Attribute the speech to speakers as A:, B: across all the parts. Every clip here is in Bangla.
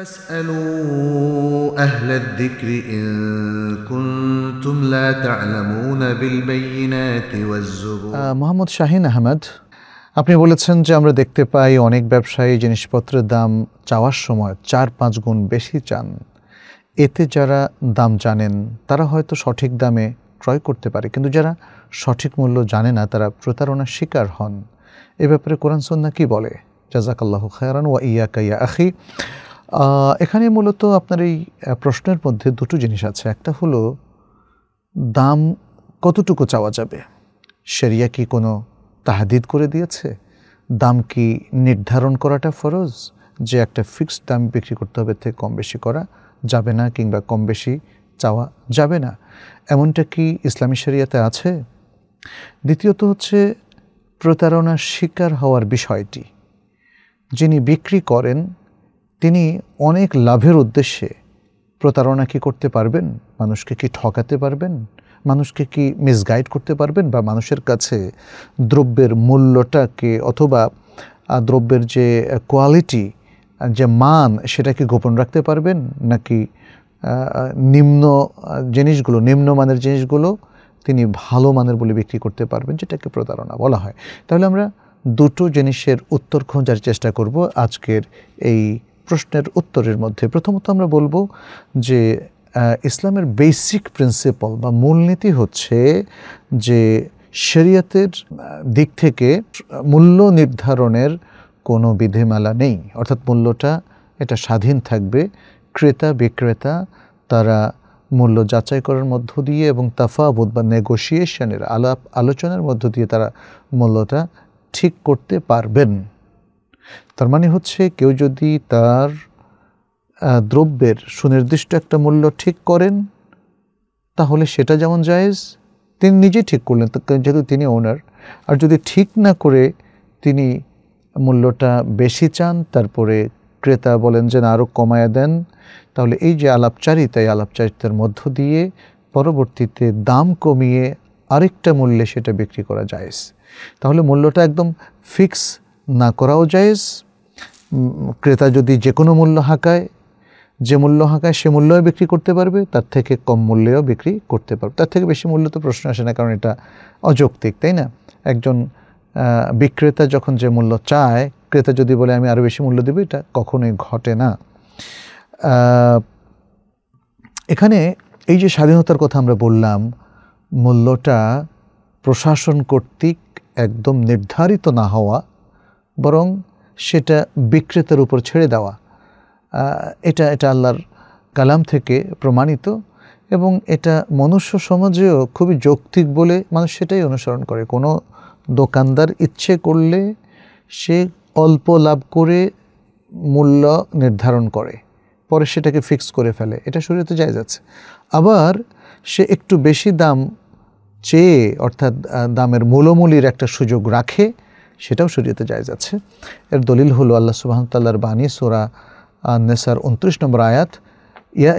A: فاسألوا أهل الذكر إن كنتم لا تعلمون بالبينات والزبور মোহাম্মদ شاهين أحمد আপনি বলেছেন যে আমরা দেখতে পাই অনেক ব্যবসায়ী জিনিসপত্রের দাম চাওয়ার সময় চার পাঁচ গুণ বেশি চান এতে যারা দাম জানেন তারা হয়তো সঠিক দামে ক্রয় করতে পারে কিন্তু যারা সঠিক মূল্য জানে না তারা প্রতারণার শিকার হন এ ব্যাপারে কোরআন সন্না কি বলে জাজাকাল্লাহ খায়ারান ওয়া ইয়া কাইয়া আখি এখানে মূলত আপনার এই প্রশ্নের মধ্যে দুটো জিনিস আছে একটা হলো দাম কতটুকু চাওয়া যাবে সেরিয়া কি কোনো তাহাদিদ করে দিয়েছে দাম কি নির্ধারণ করাটা ফরজ যে একটা ফিক্সড দাম বিক্রি করতে হবে থেকে কম বেশি করা যাবে না কিংবা কম বেশি চাওয়া যাবে না এমনটা কি ইসলামী সেরিয়াতে আছে দ্বিতীয়ত হচ্ছে প্রতারণার শিকার হওয়ার বিষয়টি যিনি বিক্রি করেন তিনি অনেক লাভের উদ্দেশ্যে প্রতারণা কি করতে পারবেন মানুষকে কি ঠকাতে পারবেন মানুষকে কি মিসগাইড করতে পারবেন বা মানুষের কাছে দ্রব্যের মূল্যটাকে অথবা দ্রব্যের যে কোয়ালিটি যে মান সেটা কি গোপন রাখতে পারবেন নাকি নিম্ন জিনিসগুলো নিম্নমানের জিনিসগুলো তিনি ভালো মানের বলে বিক্রি করতে পারবেন যেটাকে প্রতারণা বলা হয় তাহলে আমরা দুটো জিনিসের উত্তর খোঁজার চেষ্টা করব আজকের এই প্রশ্নের উত্তরের মধ্যে প্রথমত আমরা বলবো যে ইসলামের বেসিক প্রিন্সিপাল বা মূলনীতি হচ্ছে যে শরিয়তের দিক থেকে মূল্য নির্ধারণের কোনো বিধিমালা নেই অর্থাৎ মূল্যটা এটা স্বাধীন থাকবে ক্রেতা বিক্রেতা তারা মূল্য যাচাই করার মধ্য দিয়ে এবং তাফাবুদ বা নেগোসিয়েশনের আলাপ আলোচনার মধ্য দিয়ে তারা মূল্যটা ঠিক করতে পারবেন তার মানে হচ্ছে কেউ যদি তার দ্রব্যের সুনির্দিষ্ট একটা মূল্য ঠিক করেন তাহলে সেটা যেমন জায়েজ তিনি নিজেই ঠিক করলেন যেহেতু তিনি ওনার আর যদি ঠিক না করে তিনি মূল্যটা বেশি চান তারপরে ক্রেতা বলেন যে না আরও কমায় দেন তাহলে এই যে আলাপচারিতা এই আলাপচারিতার মধ্য দিয়ে পরবর্তীতে দাম কমিয়ে আরেকটা মূল্যে সেটা বিক্রি করা যায়জ তাহলে মূল্যটা একদম ফিক্স না করাও যায়জ ক্রেতা যদি যে কোনো মূল্য হাঁকায় যে মূল্য হাঁকায় সে মূল্যও বিক্রি করতে পারবে তার থেকে কম মূল্যেও বিক্রি করতে পারবে তার থেকে বেশি মূল্য তো প্রশ্ন আসে না কারণ এটা অযৌক্তিক তাই না একজন বিক্রেতা যখন যে মূল্য চায় ক্রেতা যদি বলে আমি আরও বেশি মূল্য দেবো এটা কখনোই ঘটে না এখানে এই যে স্বাধীনতার কথা আমরা বললাম মূল্যটা প্রশাসন কর্তৃক একদম নির্ধারিত না হওয়া বরং সেটা বিক্রেতার উপর ছেড়ে দেওয়া এটা এটা আল্লাহর কালাম থেকে প্রমাণিত এবং এটা মনুষ্য সমাজেও খুবই যৌক্তিক বলে মানুষ সেটাই অনুসরণ করে কোনো দোকানদার ইচ্ছে করলে সে অল্প লাভ করে মূল্য নির্ধারণ করে পরে সেটাকে ফিক্স করে ফেলে এটা হতে যায় যাচ্ছে আবার সে একটু বেশি দাম চেয়ে অর্থাৎ দামের মূলমূলির একটা সুযোগ রাখে সেটাও শরীয়তে জায়জ আছে এর দলিল হলো আল্লাহ সুবাহতাল্লাহর বাণী সোরা নেসার উনত্রিশ নম্বর আয়াত ইয়া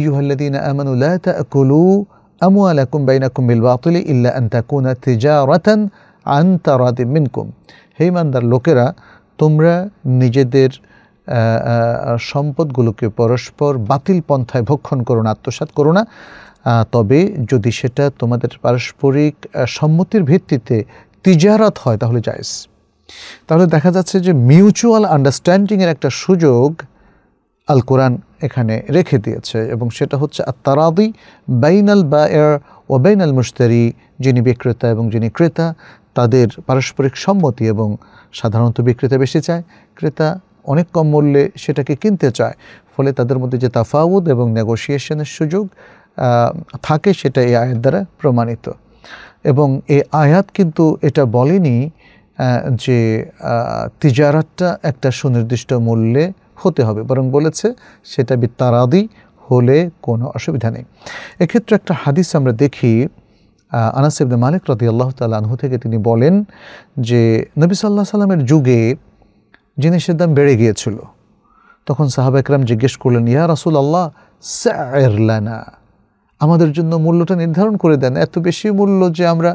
A: ইয়ুহাল ইয়া আন মিনকুম হে লোকেরা তোমরা নিজেদের সম্পদগুলোকে পরস্পর বাতিল পন্থায় ভক্ষণ করো না আত্মসাত করো না তবে যদি সেটা তোমাদের পারস্পরিক সম্মতির ভিত্তিতে তিজারাত হয় তাহলে যাইস তাহলে দেখা যাচ্ছে যে মিউচুয়াল আন্ডারস্ট্যান্ডিংয়ের একটা সুযোগ আল কোরআন এখানে রেখে দিয়েছে এবং সেটা হচ্ছে আত্মারাদি বাইনাল বা এর ও বাইনাল মুশতারি যিনি বিক্রেতা এবং যিনি ক্রেতা তাদের পারস্পরিক সম্মতি এবং সাধারণত বিক্রেতা বেশি চায় ক্রেতা অনেক কম মূল্যে সেটাকে কিনতে চায় ফলে তাদের মধ্যে যে তাফাউদ এবং নেগোসিয়েশনের সুযোগ থাকে সেটা এই আয়াত দ্বারা প্রমাণিত এবং এই আয়াত কিন্তু এটা বলেনি যে তিজারাতটা একটা সুনির্দিষ্ট মূল্যে হতে হবে বরং বলেছে সেটা বিতারাদি হলে কোনো অসুবিধা নেই এক্ষেত্রে একটা হাদিস আমরা দেখি আনাস মালিক রদি আল্লাহ তালাহু থেকে তিনি বলেন যে নবী সাল্লাহ সাল্লামের যুগে জিনিসের দাম বেড়ে গিয়েছিল তখন সাহাবা একরাম জিজ্ঞেস করলেন ইয়া রাসুল আল্লাহ স্যারলানা আমাদের জন্য মূল্যটা নির্ধারণ করে দেন এত বেশি মূল্য যে আমরা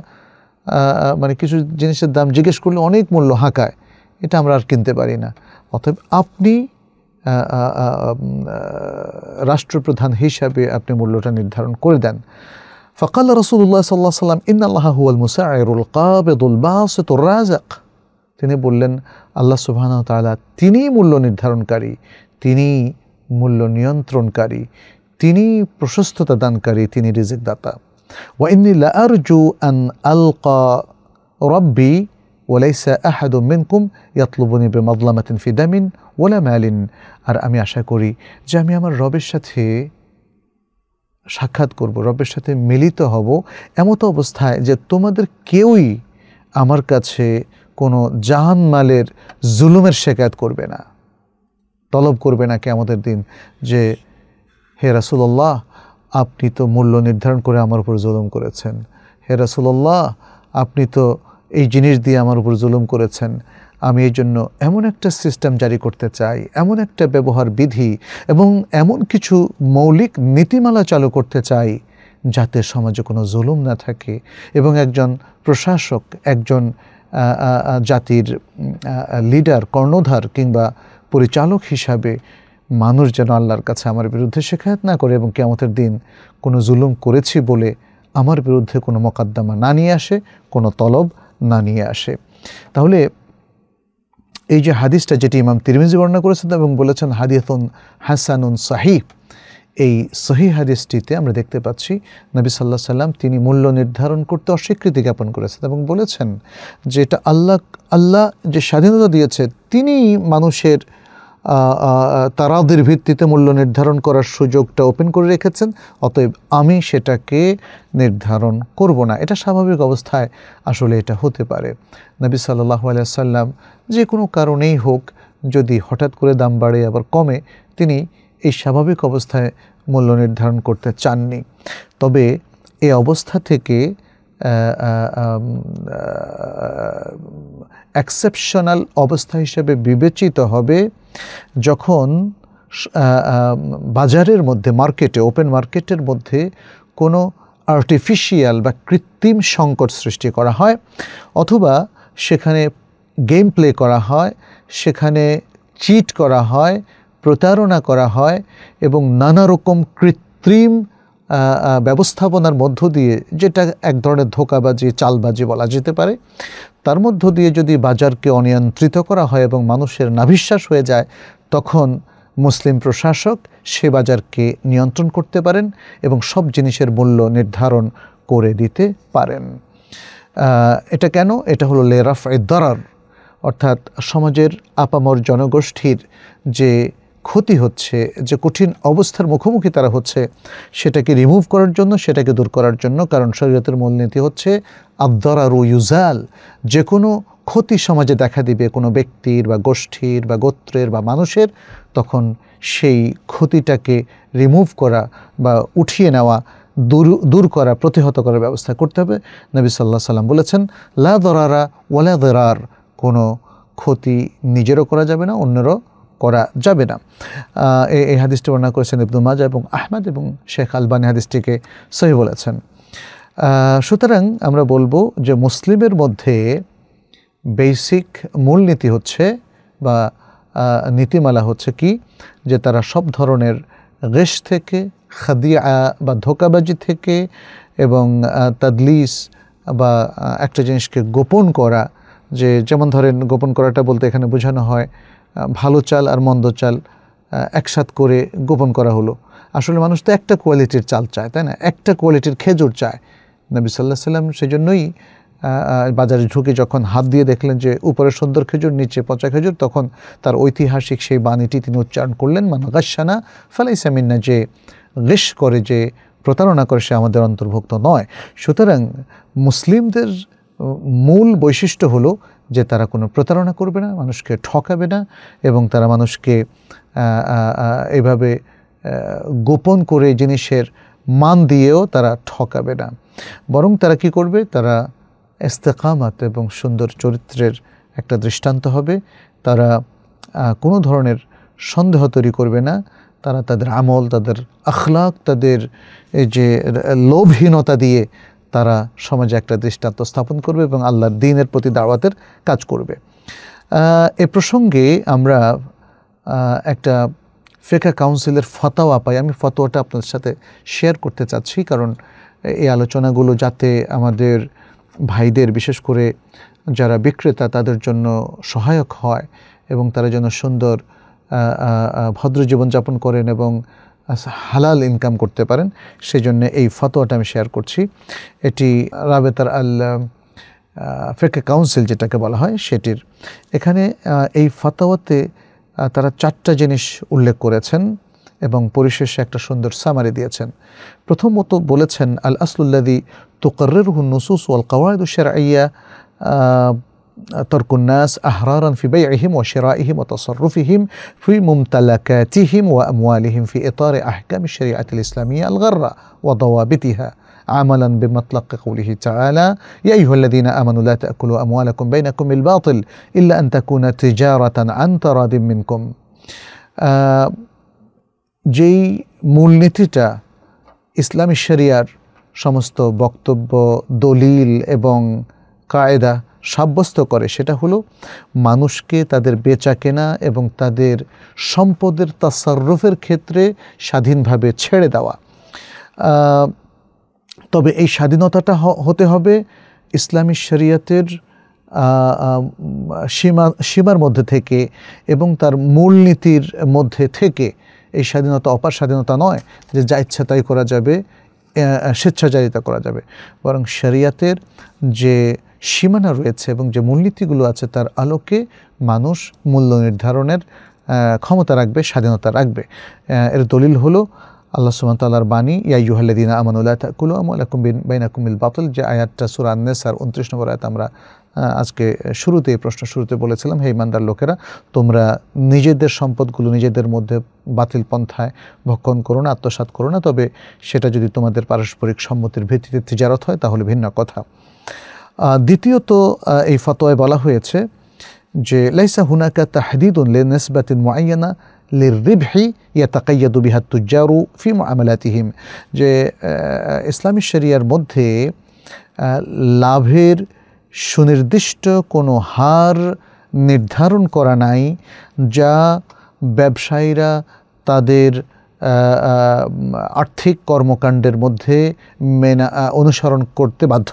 A: মানে কিছু জিনিসের দাম জিজ্ঞেস করলে অনেক মূল্য হাঁকায় এটা আমরা আর কিনতে পারি না অতএব আপনি রাষ্ট্রপ্রধান হিসাবে আপনি মূল্যটা নির্ধারণ করে দেন ফকাল রসুল্লাহ সাল্লাহ সাল্লাম ইন আল্লাহ হুয়াল মুসাইরুল কাবেদুল বাসেতুর রাজাক তিনি বললেন আল্লাহ সুবাহ তিনিই তিনি মূল্য নির্ধারণকারী তিনি মূল্য নিয়ন্ত্রণকারী তিনি প্রশস্ততা দানকারী তিনি রিজিক দাতা ওয়াইনি লারজু আন আলকা রব্বি وليس أحد منكم يطلبني بمظلمة في ফিদামিন ওলা مال আর আমি আশা করি যে আমি আমার রবের সাথে সাক্ষাৎ করব রবের সাথে মিলিত হব এমতো অবস্থায় যে তোমাদের কেউই আমার কাছে কোনো জাহানমালের জুলুমের শেকায়ত করবে না তলব করবে না কে আমাদের দিন যে হে রাসুলল্লাহ আপনি তো মূল্য নির্ধারণ করে আমার উপর জুলুম করেছেন হে রাসুলল্লাহ আপনি তো এই জিনিস দিয়ে আমার উপর জুলুম করেছেন আমি এই জন্য এমন একটা সিস্টেম জারি করতে চাই এমন একটা ব্যবহার বিধি এবং এমন কিছু মৌলিক নীতিমালা চালু করতে চাই যাতে সমাজে কোনো জুলুম না থাকে এবং একজন প্রশাসক একজন জাতির লিডার কর্ণধার কিংবা পরিচালক হিসাবে মানুষ যেন আল্লাহর কাছে আমার বিরুদ্ধে শেখায়ত না করে এবং কেমতের দিন কোনো জুলুম করেছি বলে আমার বিরুদ্ধে কোনো মোকদ্দমা না নিয়ে আসে কোনো তলব না নিয়ে আসে তাহলে এই যে হাদিসটা যেটি ইমাম তিরমিজি বর্ণনা করেছেন এবং বলেছেন হাদিয়াতুন হাসানুন সাহিব এই সহি হাদিসটিতে আমরা দেখতে পাচ্ছি নবী সাল্লাহ সাল্লাম তিনি মূল্য নির্ধারণ করতে অস্বীকৃতি জ্ঞাপন করেছেন এবং বলেছেন যে এটা আল্লাহ আল্লাহ যে স্বাধীনতা দিয়েছে তিনি মানুষের তারাদের ভিত্তিতে মূল্য নির্ধারণ করার সুযোগটা ওপেন করে রেখেছেন অতএব আমি সেটাকে নির্ধারণ করব না এটা স্বাভাবিক অবস্থায় আসলে এটা হতে পারে নবী সাল্লাহ সাল্লাম যে কোনো কারণেই হোক যদি হঠাৎ করে দাম বাড়ে আবার কমে তিনি এই স্বাভাবিক অবস্থায় মূল্য নির্ধারণ করতে চাননি তবে এ অবস্থা থেকে এক্সেপশনাল অবস্থা হিসেবে বিবেচিত হবে যখন বাজারের মধ্যে মার্কেটে ওপেন মার্কেটের মধ্যে কোনো আর্টিফিশিয়াল বা কৃত্রিম সংকট সৃষ্টি করা হয় অথবা সেখানে গেম প্লে করা হয় সেখানে চিট করা হয় প্রতারণা করা হয় এবং নানা রকম কৃত্রিম ব্যবস্থাপনার মধ্য দিয়ে যেটা এক ধরনের ধোকাবাজি চালবাজি বলা যেতে পারে তার মধ্য দিয়ে যদি বাজারকে অনিয়ন্ত্রিত করা হয় এবং মানুষের নাভিশ্বাস হয়ে যায় তখন মুসলিম প্রশাসক সে বাজারকে নিয়ন্ত্রণ করতে পারেন এবং সব জিনিসের মূল্য নির্ধারণ করে দিতে পারেন এটা কেন এটা হলো লেরাফ এ দরার অর্থাৎ সমাজের আপামর জনগোষ্ঠীর যে ক্ষতি হচ্ছে যে কঠিন অবস্থার মুখোমুখি তারা হচ্ছে সেটাকে রিমুভ করার জন্য সেটাকে দূর করার জন্য কারণ শরীয়তের মূলনীতি হচ্ছে আবদরার ইউজাল যে কোনো ক্ষতি সমাজে দেখা দিবে কোনো ব্যক্তির বা গোষ্ঠীর বা গোত্রের বা মানুষের তখন সেই ক্ষতিটাকে রিমুভ করা বা উঠিয়ে নেওয়া দূর দূর করা প্রতিহত করার ব্যবস্থা করতে হবে নবী সাল্লাহ সাল্লাম বলেছেন লা দরারা ওয়ালা দরার কোনো ক্ষতি নিজেরও করা যাবে না অন্যেরও করা যাবে না এই হাদিসটি বর্ণনা করেছেন ইবনু মাজা এবং আহমেদ এবং শেখ আলবানি হাদিসটিকে সহি বলেছেন সুতরাং আমরা বলবো যে মুসলিমের মধ্যে বেসিক মূলনীতি হচ্ছে বা নীতিমালা হচ্ছে কি যে তারা সব ধরনের গেস থেকে খাদিয়া বা ধোকাবাজি থেকে এবং তাদলিস বা একটা জিনিসকে গোপন করা যে যেমন ধরেন গোপন করাটা বলতে এখানে বোঝানো হয় ভালো চাল আর মন্দ চাল একসাথ করে গোপন করা হলো আসলে মানুষ তো একটা কোয়ালিটির চাল চায় তাই না একটা কোয়ালিটির খেজুর চায় নবী সাল্লাহ সাল্লাম সেই জন্যই বাজারে ঢুকে যখন হাত দিয়ে দেখলেন যে উপরে সুন্দর খেজুর নিচে পচা খেজুর তখন তার ঐতিহাসিক সেই বাণীটি তিনি উচ্চারণ করলেন মান গাসানা ফালাইসামিন্না যে লেশ করে যে প্রতারণা করে সে আমাদের অন্তর্ভুক্ত নয় সুতরাং মুসলিমদের মূল বৈশিষ্ট্য হলো যে তারা কোনো প্রতারণা করবে না মানুষকে ঠকাবে না এবং তারা মানুষকে এভাবে গোপন করে জিনিসের মান দিয়েও তারা ঠকাবে না বরং তারা কি করবে তারা ইস্তেকামাত এবং সুন্দর চরিত্রের একটা দৃষ্টান্ত হবে তারা কোনো ধরনের সন্দেহ তৈরি করবে না তারা তাদের আমল তাদের আখলাক তাদের যে লোভহীনতা দিয়ে তারা সমাজে একটা দৃষ্টান্ত স্থাপন করবে এবং আল্লাহর দিনের প্রতি দাওয়াতের কাজ করবে এ প্রসঙ্গে আমরা একটা ফেকা কাউন্সিলের ফতোয়া পাই আমি ফতোয়াটা আপনাদের সাথে শেয়ার করতে চাচ্ছি কারণ এই আলোচনাগুলো যাতে আমাদের ভাইদের বিশেষ করে যারা বিক্রেতা তাদের জন্য সহায়ক হয় এবং তারা যেন সুন্দর ভদ্র জীবনযাপন করেন এবং হালাল ইনকাম করতে পারেন সেজন্য এই ফতোয়াটা আমি শেয়ার করছি এটি রাবেতার আল ফেকে কাউন্সিল যেটাকে বলা হয় সেটির এখানে এই ফতোয়াতে তারা চারটা জিনিস উল্লেখ করেছেন এবং পরিশেষে একটা সুন্দর সামারি দিয়েছেন প্রথমত বলেছেন আল আসলুল্লাদি তুকরের হুন্নুসুস ওয়াল কাওয়ায়দুশের আইয়া ترك الناس أهرارا في بيعهم وشرائهم وتصرفهم في ممتلكاتهم وأموالهم في إطار أحكام الشريعة الإسلامية الغرة وضوابطها عملا بمطلق قوله تعالى يا أيها الذين آمنوا لا تأكلوا أموالكم بينكم بالباطل إلا أن تكون تجارة عن تراض منكم যেই মূলনীতিটা ইসলামী শরিয়ার সমস্ত বক্তব্য দলিল এবং কায়দা সাব্যস্ত করে সেটা হলো মানুষকে তাদের বেচা কেনা এবং তাদের সম্পদের তাসারফের ক্ষেত্রে স্বাধীনভাবে ছেড়ে দেওয়া তবে এই স্বাধীনতাটা হতে হবে ইসলামী শরিয়তের সীমা সীমার মধ্যে থেকে এবং তার মূলনীতির মধ্যে থেকে এই স্বাধীনতা অপার স্বাধীনতা নয় যে যা ইচ্ছা তাই করা যাবে স্বেচ্ছাচারিতা করা যাবে বরং শরিয়াতের যে সীমানা রয়েছে এবং যে মূলনীতিগুলো আছে তার আলোকে মানুষ মূল্য নির্ধারণের ক্ষমতা রাখবে স্বাধীনতা রাখবে এর দলিল হলো আল্লাহ সুমতাল্লার বাণী ইয়া ইউহাল্লাদিনা আমানুল্লাহ তাকুল আমলাকুম বাইনাকুমিল বাতল যে আয়াতটা সুরান নেসার উনত্রিশ নম্বর আয়াত আমরা আজকে শুরুতে এই প্রশ্ন শুরুতে বলেছিলাম হে ইমানদার লোকেরা তোমরা নিজেদের সম্পদগুলো নিজেদের মধ্যে বাতিল পন্থায় ভক্ষণ করো না আত্মসাত করো না তবে সেটা যদি তোমাদের পারস্পরিক সম্মতির ভিত্তিতে তিজারত হয় তাহলে ভিন্ন কথা দ্বিতীয়ত এই ফতোয়ায় বলা হয়েছে যে লাইসা হুনাকা তাহদিদুন লে নেসবাতিন মুআইয়ানা للربح يتقيد بها التجار في معاملاتهم যে ইসলামী শরিয়ার মধ্যে লাভের সুনির্দিষ্ট কোনো হার নির্ধারণ করা নাই যা ব্যবসায়ীরা তাদের আর্থিক কর্মকাণ্ডের মধ্যে মেনা অনুসরণ করতে বাধ্য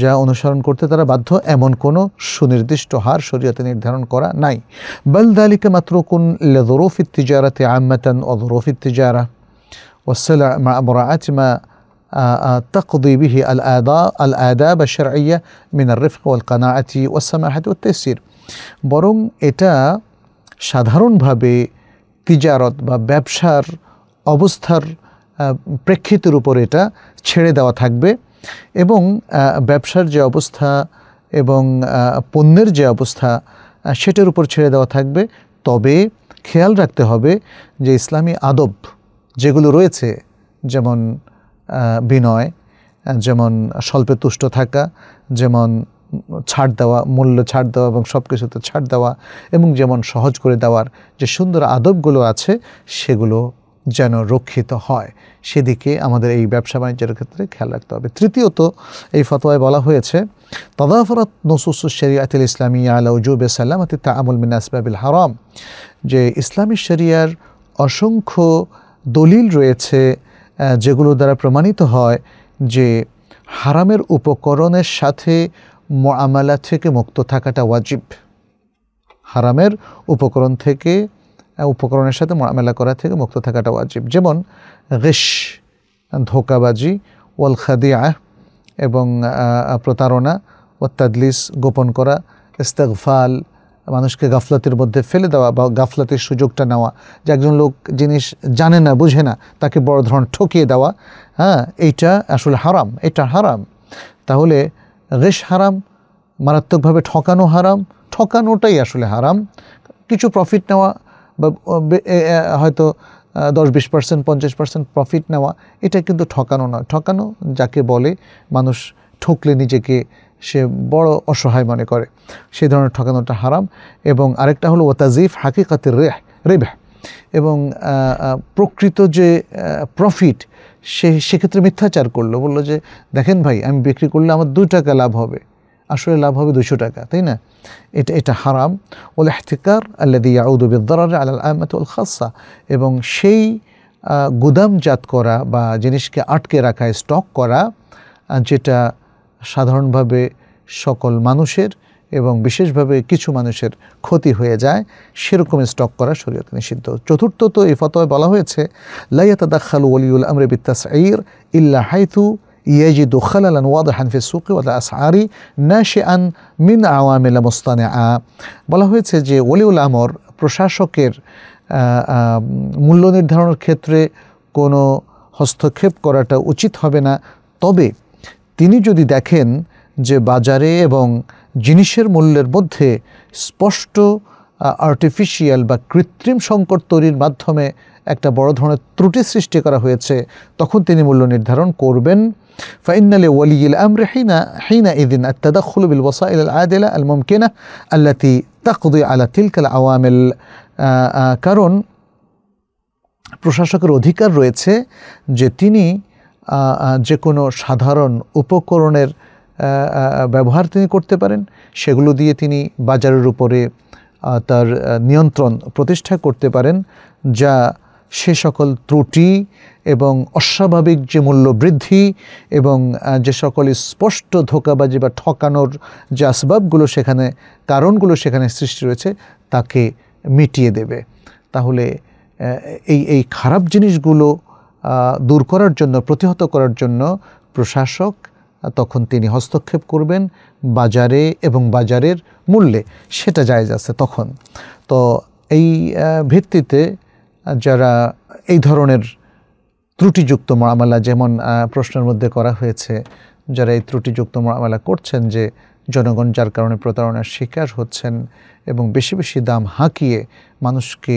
A: যা অনুসরণ করতে তারা বাধ্য এমন কোনো সুনির্দিষ্ট হার শরীয়তে নির্ধারণ করা নাই বলদালিকা মাত্র কোন লদরফি তিজারাতে আহমাতান অদরফি তিজারা ওসালা মা আমরাআত মা تقضي به الآداب الشرعية من الرفق والقناعة والسماحة والتيسير বরং এটা সাধারণভাবে তিজারত বা ব্যবসার অবস্থার প্রেক্ষিতের উপর এটা ছেড়ে দেওয়া থাকবে এবং ব্যবসার যে অবস্থা এবং পণ্যের যে অবস্থা সেটার উপর ছেড়ে দেওয়া থাকবে তবে খেয়াল রাখতে হবে যে ইসলামী আদব যেগুলো রয়েছে যেমন বিনয় যেমন স্বল্পে তুষ্ট থাকা যেমন ছাড় দেওয়া মূল্য ছাড় দেওয়া এবং সব কিছুতে ছাড় দেওয়া এবং যেমন সহজ করে দেওয়ার যে সুন্দর আদবগুলো আছে সেগুলো যেন রক্ষিত হয় সেদিকে আমাদের এই ব্যবসা বাণিজ্যের ক্ষেত্রে খেয়াল রাখতে হবে তৃতীয়ত এই ফতোয়ায় বলা হয়েছে তদাফরত নসুস শরিয়াতিল ইসলামী আলা আতি তা আমুল মিন আসবাবিল হারাম যে ইসলামী শরিয়ার অসংখ্য দলিল রয়েছে যেগুলো দ্বারা প্রমাণিত হয় যে হারামের উপকরণের সাথে আমালা থেকে মুক্ত থাকাটা ওয়াজিব হারামের উপকরণ থেকে উপকরণের সাথে মোয়ামেলা করা থেকে মুক্ত থাকাটা ওয়াজিব যেমন গিস ধোকাবাজি ওয়াল আহ এবং প্রতারণা ও তাদলিস গোপন করা ইস্তেকফাল মানুষকে গাফলাতির মধ্যে ফেলে দেওয়া বা গাফলাতির সুযোগটা নেওয়া যে একজন লোক জিনিস জানে না বুঝে না তাকে বড় ধরন ঠকিয়ে দেওয়া হ্যাঁ এইটা আসলে হারাম এটা হারাম তাহলে রেশ হারাম মারাত্মকভাবে ঠকানো হারাম ঠকানোটাই আসলে হারাম কিছু প্রফিট নেওয়া বা হয়তো দশ বিশ পার্সেন্ট পঞ্চাশ পার্সেন্ট প্রফিট নেওয়া এটা কিন্তু ঠকানো নয় ঠকানো যাকে বলে মানুষ ঠকলে নিজেকে সে বড় অসহায় মনে করে সেই ধরনের ঠকানোটা হারাম এবং আরেকটা হলো ওতাজিফ হাকিকাতের রেহ রেবাহ এবং প্রকৃত যে প্রফিট সে সেক্ষেত্রে মিথ্যাচার করলো বললো যে দেখেন ভাই আমি বিক্রি করলে আমার দু টাকা লাভ হবে আসলে লাভ হবে দুশো টাকা তাই না এটা এটা হারাম ওল এহতিকার আল্লাদি ইয়াউদুবিদ্দার আল আহমদ উল খাসা এবং সেই গুদামজাত করা বা জিনিসকে আটকে রাখা স্টক করা যেটা সাধারণভাবে সকল মানুষের এবং বিশেষভাবে কিছু মানুষের ক্ষতি হয়ে যায় সেরকম স্টক করা শরীয়তে নিষিদ্ধ চতুর্থত এই ফতোয় বলা হয়েছে খালু ওলিউল আমরে বিত্তাস ইল্লা হাইথু يجد خللا واضحا في السوق والأسعار ناشئا من عوامل مصطنعة বলা হয়েছে যে ওলিউল আমর প্রশাসকের মূল্য নির্ধারণের ক্ষেত্রে কোনো হস্তক্ষেপ করাটা উচিত হবে না তবে তিনি যদি দেখেন যে বাজারে এবং জিনিসের মূল্যের মধ্যে স্পষ্ট আর্টিফিশিয়াল বা কৃত্রিম সংকট তৈরির মাধ্যমে একটা বড় ধরনের ত্রুটি সৃষ্টি করা হয়েছে তখন তিনি মূল্য নির্ধারণ করবেন فإن لولي الأمر حين حينئذ التدخل بالوسائل العادلة الممكنة التي تقضي على تلك العوامل কারণ প্রশাসকের অধিকার রয়েছে যে তিনি যে কোনো সাধারণ উপকরণের ব্যবহার তিনি করতে পারেন সেগুলো দিয়ে তিনি বাজারের উপরে তার নিয়ন্ত্রণ প্রতিষ্ঠা করতে পারেন যা সে সকল ত্রুটি এবং অস্বাভাবিক যে মূল্য বৃদ্ধি এবং যে সকল স্পষ্ট ধোকাবাজি বা ঠকানোর যে আসবাবগুলো সেখানে কারণগুলো সেখানে সৃষ্টি রয়েছে তাকে মিটিয়ে দেবে তাহলে এই এই খারাপ জিনিসগুলো দূর করার জন্য প্রতিহত করার জন্য প্রশাসক তখন তিনি হস্তক্ষেপ করবেন বাজারে এবং বাজারের মূল্যে সেটা জায়জ আছে তখন তো এই ভিত্তিতে যারা এই ধরনের ত্রুটিযুক্ত মরামালা যেমন প্রশ্নের মধ্যে করা হয়েছে যারা এই ত্রুটিযুক্ত মরামালা করছেন যে জনগণ যার কারণে প্রতারণার শিকার হচ্ছেন এবং বেশি বেশি দাম হাঁকিয়ে মানুষকে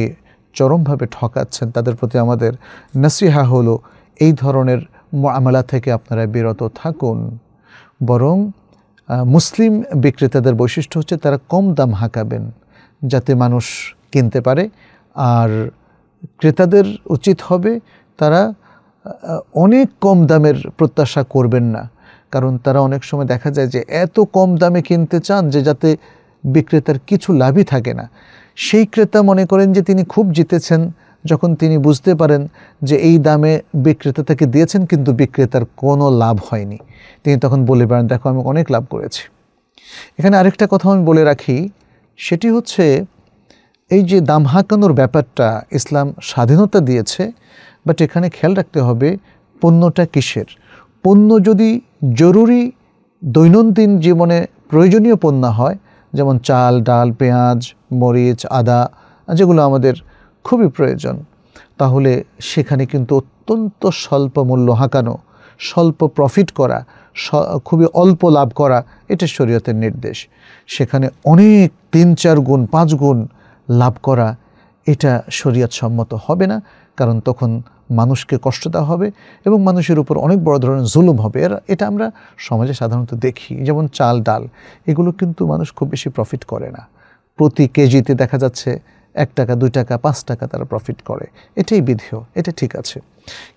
A: চরমভাবে ঠকাচ্ছেন তাদের প্রতি আমাদের নসিহা হলো এই ধরনের মরামালা থেকে আপনারা বিরত থাকুন বরং মুসলিম বিক্রেতাদের বৈশিষ্ট্য হচ্ছে তারা কম দাম হাঁকাবেন যাতে মানুষ কিনতে পারে আর ক্রেতাদের উচিত হবে তারা অনেক কম দামের প্রত্যাশা করবেন না কারণ তারা অনেক সময় দেখা যায় যে এত কম দামে কিনতে চান যে যাতে বিক্রেতার কিছু লাভই থাকে না সেই ক্রেতা মনে করেন যে তিনি খুব জিতেছেন যখন তিনি বুঝতে পারেন যে এই দামে বিক্রেতা তাকে দিয়েছেন কিন্তু বিক্রেতার কোনো লাভ হয়নি তিনি তখন বলে বেড়ান দেখো আমি অনেক লাভ করেছি এখানে আরেকটা কথা আমি বলে রাখি সেটি হচ্ছে এই যে দাম হাঁকানোর ব্যাপারটা ইসলাম স্বাধীনতা দিয়েছে বাট এখানে খেয়াল রাখতে হবে পণ্যটা কিসের পণ্য যদি জরুরি দৈনন্দিন জীবনে প্রয়োজনীয় পণ্য হয় যেমন চাল ডাল পেঁয়াজ মরিচ আদা যেগুলো আমাদের খুবই প্রয়োজন তাহলে সেখানে কিন্তু অত্যন্ত স্বল্প মূল্য হাঁকানো স্বল্প প্রফিট করা খুবই অল্প লাভ করা এটা শরীয়তের নির্দেশ সেখানে অনেক তিন চার গুণ পাঁচ গুণ লাভ করা এটা শরীয়ত সম্মত হবে না কারণ তখন মানুষকে কষ্ট দেওয়া হবে এবং মানুষের উপর অনেক বড় ধরনের জুলুম হবে এর এটা আমরা সমাজে সাধারণত দেখি যেমন চাল ডাল এগুলো কিন্তু মানুষ খুব বেশি প্রফিট করে না প্রতি কেজিতে দেখা যাচ্ছে এক টাকা দুই টাকা পাঁচ টাকা তারা প্রফিট করে এটাই বিধেয় এটা ঠিক আছে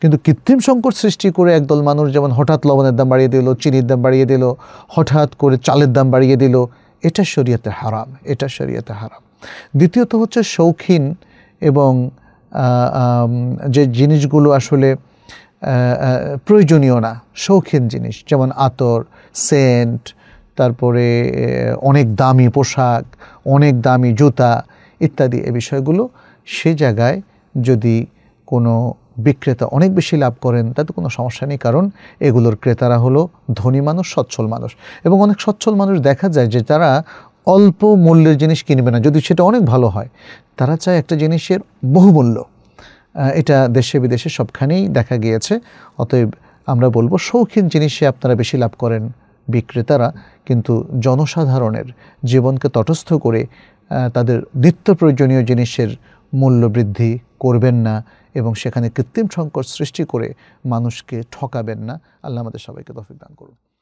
A: কিন্তু কৃত্রিম সংকট সৃষ্টি করে একদল মানুষ যেমন হঠাৎ লবণের দাম বাড়িয়ে দিল চিনির দাম বাড়িয়ে দিল হঠাৎ করে চালের দাম বাড়িয়ে দিল এটা শরীয়তে হারাম এটা শরীয়তে হারাম দ্বিতীয়ত হচ্ছে শৌখিন এবং যে জিনিসগুলো আসলে প্রয়োজনীয় না শৌখিন জিনিস যেমন আতর সেন্ট তারপরে অনেক দামি পোশাক অনেক দামি জুতা ইত্যাদি এ বিষয়গুলো সে জায়গায় যদি কোনো বিক্রেতা অনেক বেশি লাভ করেন তাতে কোনো সমস্যা নেই কারণ এগুলোর ক্রেতারা হলো ধনী মানুষ সচ্ছল মানুষ এবং অনেক সচ্ছল মানুষ দেখা যায় যে তারা অল্প মূল্যের জিনিস কিনবে না যদি সেটা অনেক ভালো হয় তারা চায় একটা জিনিসের বহুমূল্য এটা দেশে বিদেশে সবখানেই দেখা গিয়েছে অতএব আমরা বলবো শৌখিন জিনিসে আপনারা বেশি লাভ করেন বিক্রেতারা কিন্তু জনসাধারণের জীবনকে তটস্থ করে তাদের নিত্য প্রয়োজনীয় জিনিসের মূল্য বৃদ্ধি করবেন না এবং সেখানে কৃত্রিম সংকট সৃষ্টি করে মানুষকে ঠকাবেন না আল্লাহ আমাদের সবাইকে তফিক দান করুন